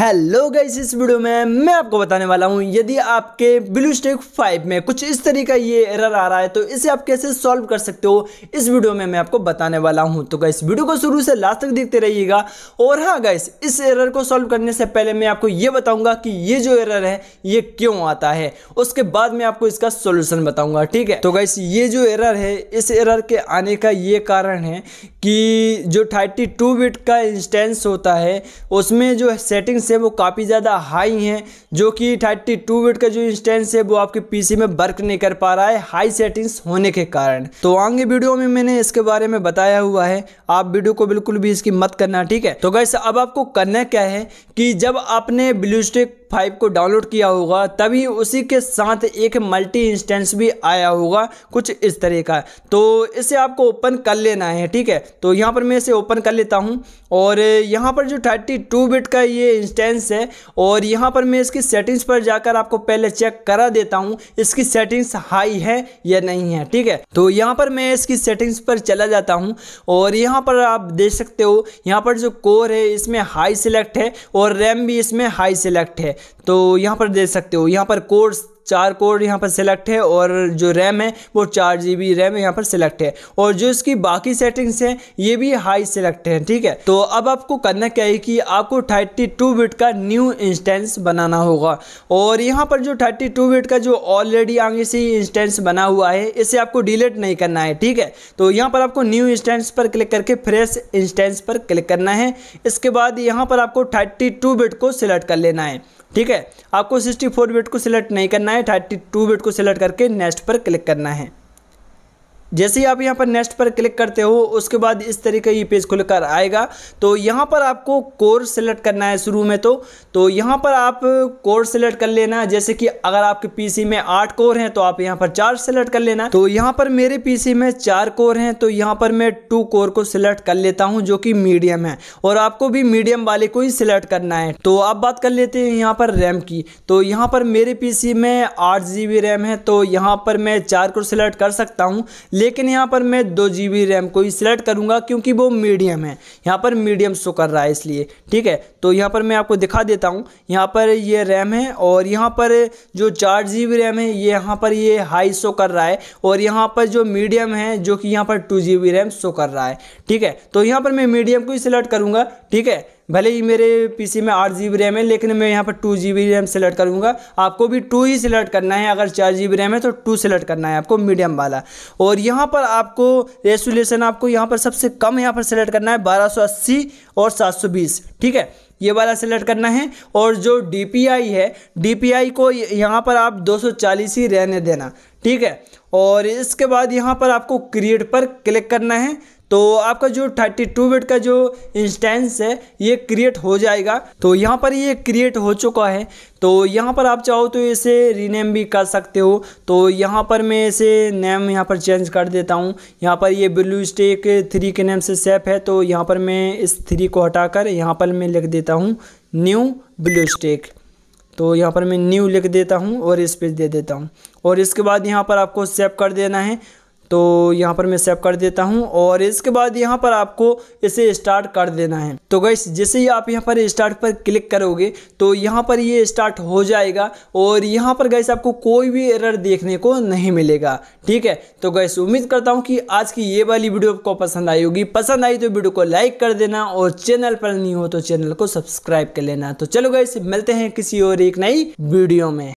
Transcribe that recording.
hello guys इस video में मैं आपको बताने वाला हूं यदि आपके ब्लू स्टेक फाइव में कुछ इस तरह का ये एरर आ रहा है तो इसे आप कैसे सॉल्व कर सकते हो इस वीडियो में मैं आपको बताने वाला हूं तो गाइस वीडियो को शुरू से लास्ट तक देखते रहिएगा और हाँ गाइस इस एरर को सॉल्व करने से पहले मैं आपको ये बताऊंगा कि ये जो एरर है ये क्यों आता है उसके बाद मैं आपको इसका सोल्यूशन बताऊंगा ठीक है तो गाइस ये जो एरर है इस एरर के आने का ये कारण है कि जो थर्टी बिट का इंस्टेंस होता है उसमें जो सेटिंग्स इंस्टेंस है वो काफ़ी ज़्यादा हाई हैं जो कि 32 टू वेट का जो इंस्टेंस है वो आपके पीसी में वर्क नहीं कर पा रहा है हाई सेटिंग्स होने के कारण तो आगे वीडियो में मैंने इसके बारे में बताया हुआ है आप वीडियो को बिल्कुल भी इसकी मत करना ठीक है तो गैस अब आपको करना क्या है कि जब आपने ब्लूस्टेक फाइव को डाउनलोड किया होगा तभी उसी के साथ एक मल्टी इंस्टेंस भी आया होगा कुछ इस तरह का तो इसे आपको ओपन कर लेना है ठीक है तो यहाँ पर मैं इसे ओपन कर लेता हूँ और यहाँ पर जो थर्टी टू बिट का ये इंस्टेंस है और यहाँ पर मैं इसकी सेटिंग्स पर जाकर आपको पहले चेक करा देता हूँ इसकी सेटिंग्स हाई है या नहीं है ठीक है तो यहाँ पर मैं इसकी सेटिंग्स पर चला जाता हूँ और यहाँ पर आप देख सकते हो यहाँ पर जो कोर है इसमें हाई सिलेक्ट है और रैम भी इसमें हाई सिलेक्ट है तो यहाँ पर देख सकते हो यहाँ पर कोर्स चार कोड यहाँ पर सिलेक्ट है और जो रैम है वो चार जी बी रैम यहाँ पर सिलेक्ट है और जो इसकी बाकी सेटिंग्स हैं ये भी हाई सेलेक्ट हैं ठीक है तो अब आपको करना क्या है कि आपको 32 बिट का न्यू इंस्टेंस बनाना होगा और यहाँ पर जो 32 बिट का जो ऑलरेडी आगे से ही इंस्टेंस बना हुआ है इसे आपको डिलीट नहीं करना है ठीक है तो यहाँ पर आपको न्यू इंस्टेंस पर क्लिक करके फ्रेश इंस्टेंस पर क्लिक करना है इसके बाद यहाँ पर आपको थर्टी बिट को सिलेक्ट कर लेना है ठीक है आपको सिक्सटी फोर बिट को सिलेक्ट नहीं करना है थर्टी टू बिट को सिलेक्ट करके नेक्स्ट पर क्लिक करना है जैसे ही आप यहाँ पर नेक्स्ट पर क्लिक करते हो उसके बाद इस तरीके ये पेज खुलकर आएगा तो यहाँ पर आपको कोर सेलेक्ट करना है शुरू में तो तो यहाँ पर आप कोर सेलेक्ट कर लेना जैसे कि अगर आपके पीसी में आठ कोर हैं तो आप यहाँ पर चार सेलेक्ट कर लेना तो यहाँ पर मेरे पीसी में चार कोर हैं तो यहाँ पर मैं टू कोर को सिलेक्ट कर लेता हूँ जो कि मीडियम है और आपको भी मीडियम वाले को ही सिलेक्ट करना है तो आप बात कर लेते हैं यहाँ पर रैम की तो यहाँ पर मेरे पी में आठ रैम है तो यहाँ पर मैं चार कोर सिलेक्ट कर सकता हूँ लेकिन यहाँ पर मैं दो जी बी रैम को ही सिलेक्ट करूँगा क्योंकि वो मीडियम है यहाँ पर मीडियम शो कर रहा है इसलिए ठीक है तो यहाँ पर मैं आपको दिखा देता हूँ यहाँ पर ये रैम है और यहाँ पर जो चार जी बी रैम है ये यहाँ पर ये हाई शो कर रहा है और यहाँ पर जो मीडियम है जो कि यहाँ पर two G B RAM show कर रहा है ठीक है तो यहाँ पर मैं मीडियम को ही सिलेक्ट करूँगा ठीक है भले ही मेरे पीसी में आठ जी रैम है लेकिन मैं यहाँ पर टू जी रैम सेलेक्ट करूँगा आपको भी टू ही सिलेक्ट करना है अगर चार जी रैम है तो टू सेलेक्ट करना है आपको मीडियम वाला और यहाँ पर आपको रेसोलेशन आपको यहाँ पर सबसे कम यहाँ पर सेलेक्ट करना है अस्सी और बीस ठीक है ये वाला सेलेक्ट करना है और जो डी है डी को यहाँ पर आप 240 ही रहने देना ठीक है और इसके बाद यहाँ पर आपको क्रिएट पर क्लिक करना है तो आपका जो 32 बिट का जो इंस्टेंस है ये क्रिएट हो जाएगा तो यहाँ पर ये क्रिएट हो चुका है तो यहाँ पर आप चाहो तो इसे रीनेम भी कर सकते हो तो यहाँ पर मैं इसे नेम यहाँ पर चेंज कर देता हूँ यहाँ पर ये ब्लू स्टेक थ्री के नेम से सेफ है तो यहाँ पर मैं इस थ्री को हटा कर यहाँ पर मैं लिख देता हूँ न्यू ब्लू स्टेक तो यहाँ पर मैं न्यू लिख देता हूँ और इस पर दे देता हूँ और इसके बाद यहाँ पर आपको सेव कर देना है तो यहाँ पर मैं सेव कर देता हूँ और इसके बाद यहाँ पर आपको इसे स्टार्ट कर देना है तो गैस जैसे ही आप यहाँ पर स्टार्ट पर क्लिक करोगे तो यहाँ पर ये स्टार्ट हो जाएगा और यहाँ पर गैस आपको कोई भी एरर देखने को नहीं मिलेगा ठीक है तो गैस उम्मीद करता हूँ कि आज की ये वाली वीडियो आपको पसंद आई होगी पसंद आई तो वीडियो को लाइक कर देना और चैनल पर नहीं हो तो चैनल को सब्सक्राइब कर लेना तो चलो गैस मिलते हैं किसी और एक नई वीडियो में